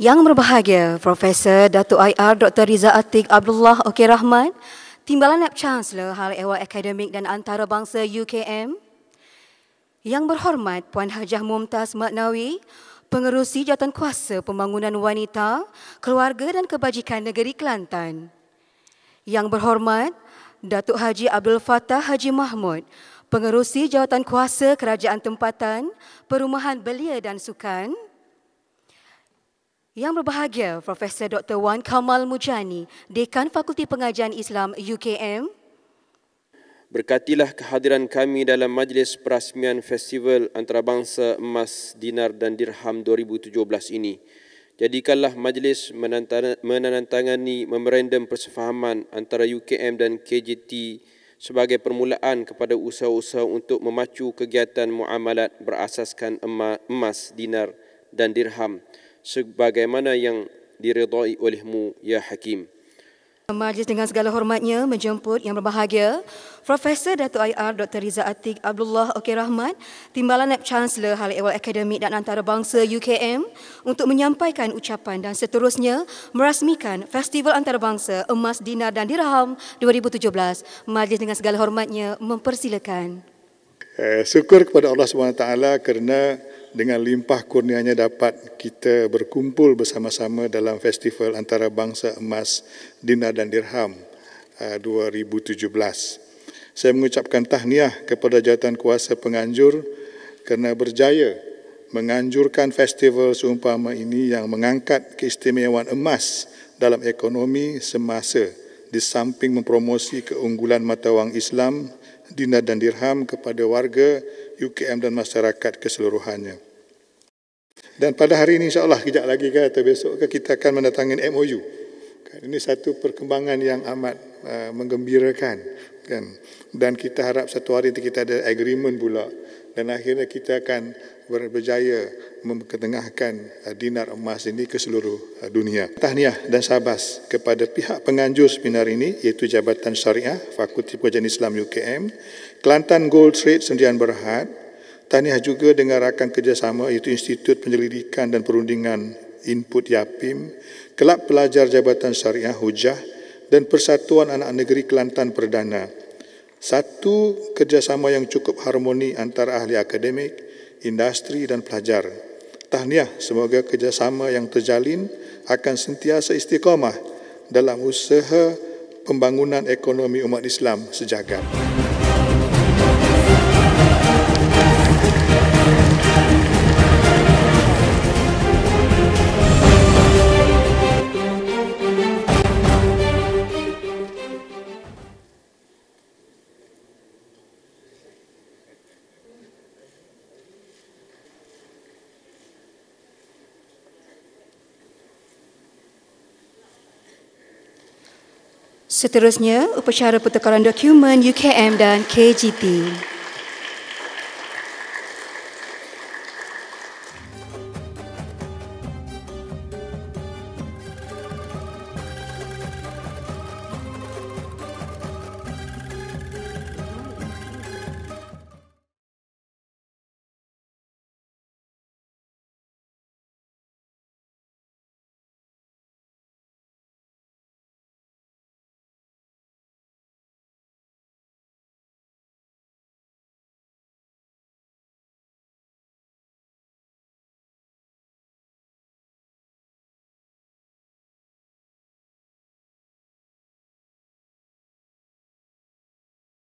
Yang berbahagia Profesor Datuk IR Dr Riza Atik Abdullah Okey Rahman, Timbalan Naib Chancellor Hal Ehwal Akademik dan Antarabangsa UKM. Yang berhormat Puan Hajah Mumtaz Maknawi, Pengerusi Kuasa Pembangunan Wanita, Keluarga dan Kebajikan Negeri Kelantan. Yang berhormat Datuk Haji Abdul Fatah Haji Mahmud, Pengerusi Kuasa Kerajaan Tempatan, Perumahan Belia dan Sukan. Yang berbahagia, Profesor Dr. Wan Kamal Mujani, Dekan Fakulti Pengajian Islam UKM. Berkatilah kehadiran kami dalam majlis perasmian Festival Antarabangsa Emas Dinar dan Dirham 2017 ini. Jadikanlah majlis menandatangani memerendam persefahaman antara UKM dan KJT sebagai permulaan kepada usaha-usaha untuk memacu kegiatan muamalat berasaskan emas, dinar dan dirham sebagaimana yang diridai olehmu ya hakim Majlis dengan segala hormatnya menjemput yang berbahagia Profesor Datuk IR Dr. Riza Atik Abdullah Okey Rahman, Timbalan Lab Chancellor Hal Ehwal Akademik dan Antarabangsa UKM untuk menyampaikan ucapan dan seterusnya merasmikan Festival Antarabangsa Emas Dinar dan Dirham 2017. Majlis dengan segala hormatnya mempersilakan. Eh, syukur kepada Allah Subhanahu Taala kerana dengan limpah kurnianya dapat kita berkumpul bersama-sama dalam festival antara bangsa emas dina dan Dirham 2017. Uh, Saya mengucapkan tahniah kepada jawatan kuasa penganjur kerana berjaya menganjurkan festival seumpama ini yang mengangkat keistimewaan emas dalam ekonomi semasa di samping mempromosi keunggulan mata wang Islam, dinar dan dirham kepada warga UKM dan masyarakat keseluruhannya. Dan pada hari ini insyaAllah kejap lagi ke atau besok ke kita akan mendatangi MOU. Kan, ini satu perkembangan yang amat eh, menggembirakan. Kan. Dan kita harap satu hari nanti kita ada agreement pula. Dan akhirnya kita akan berjaya memketengahkan uh, dinar emas ini ke seluruh eh, dunia. Tahniah dan sabas kepada pihak penganjur seminar ini iaitu Jabatan Syariah, Fakulti Pekerjaan Islam UKM, Kelantan Gold Trade Sendirian Berhad, Tahniah juga dengan rakan kerjasama iaitu Institut Penyelidikan dan Perundingan Input YAPIM, Kelab Pelajar Jabatan Syariah Hujah dan Persatuan Anak Negeri Kelantan Perdana. Satu kerjasama yang cukup harmoni antara ahli akademik, industri dan pelajar. Tahniah semoga kerjasama yang terjalin akan sentiasa istiqamah dalam usaha pembangunan ekonomi umat Islam sejagat. Seterusnya, upacara pertukaran dokumen UKM dan KGT.